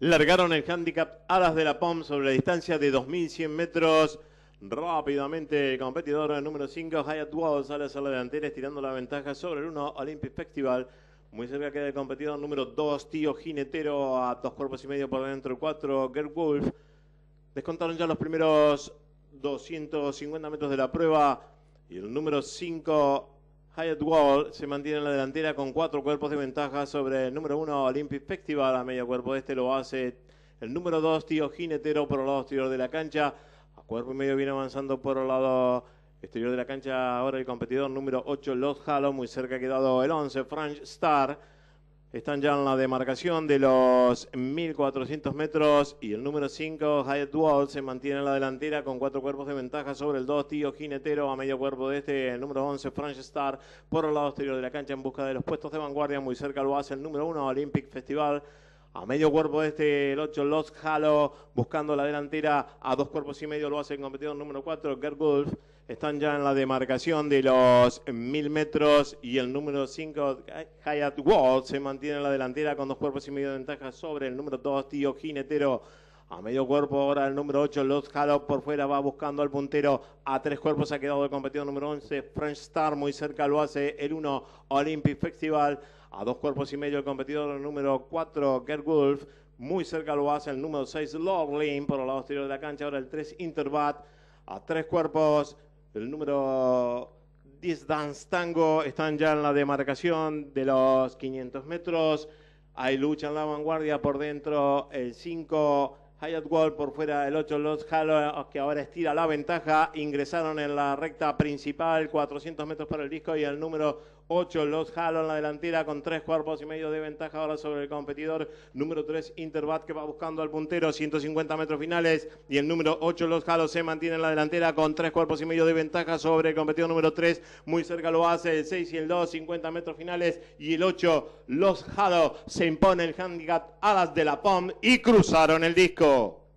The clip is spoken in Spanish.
Largaron el handicap Alas de la POM sobre la distancia de 2.100 metros. Rápidamente, el competidor número 5, Hayat Wall, sale a la delantera estirando la ventaja sobre el 1, Olympic Festival. Muy cerca queda el competidor número 2, Tío Jinetero, a dos cuerpos y medio por dentro, el 4, Gerd Wolf. Descontaron ya los primeros 250 metros de la prueba. Y el número 5, Hyatt Wall se mantiene en la delantera con cuatro cuerpos de ventaja sobre el número uno Olympic Festival. A medio cuerpo este lo hace el número dos, Tío Jinetero, por el lado exterior de la cancha. A cuerpo y medio viene avanzando por el lado exterior de la cancha ahora el competidor número 8, Los Halo. Muy cerca ha quedado el 11, French Star. Están ya en la demarcación de los 1400 metros y el número 5, Hyatt Wall, se mantiene en la delantera con cuatro cuerpos de ventaja sobre el 2, Tío Jinetero, a medio cuerpo de este, el número 11, French Star, por el lado exterior de la cancha en busca de los puestos de vanguardia, muy cerca lo hace el número 1, Olympic Festival. A medio cuerpo de este, el 8, Lost Halo, buscando la delantera. A dos cuerpos y medio lo hace el competidor número 4, Wolf. Están ya en la demarcación de los mil metros y el número 5, Hayat Wall, se mantiene en la delantera con dos cuerpos y medio de ventaja sobre el número 2, Tío Jinetero. A medio cuerpo ahora el número 8, Los Hallow por fuera va buscando al puntero. A tres cuerpos ha quedado el competidor número 11, French Star, muy cerca lo hace el 1, Olympic Festival. A dos cuerpos y medio el competidor número 4, Wolf, Muy cerca lo hace el número 6, Lorlin por el lado exterior de la cancha. Ahora el 3, Interbat. A tres cuerpos el número 10 Dance Tango están ya en la demarcación de los 500 metros. Hay lucha en la vanguardia por dentro el 5 Hyatt Wall por fuera El 8 Los Halo que ahora estira la ventaja. Ingresaron en la recta principal 400 metros para el disco y el número 8 los jalo en la delantera con tres cuerpos y medio de ventaja ahora sobre el competidor número 3 Interbat que va buscando al puntero 150 metros finales y el número 8 los jalo se mantiene en la delantera con tres cuerpos y medio de ventaja sobre el competidor número 3 muy cerca lo hace el 6 y el 2 50 metros finales y el 8 los jalo se impone el handicap alas de la POM y cruzaron el disco.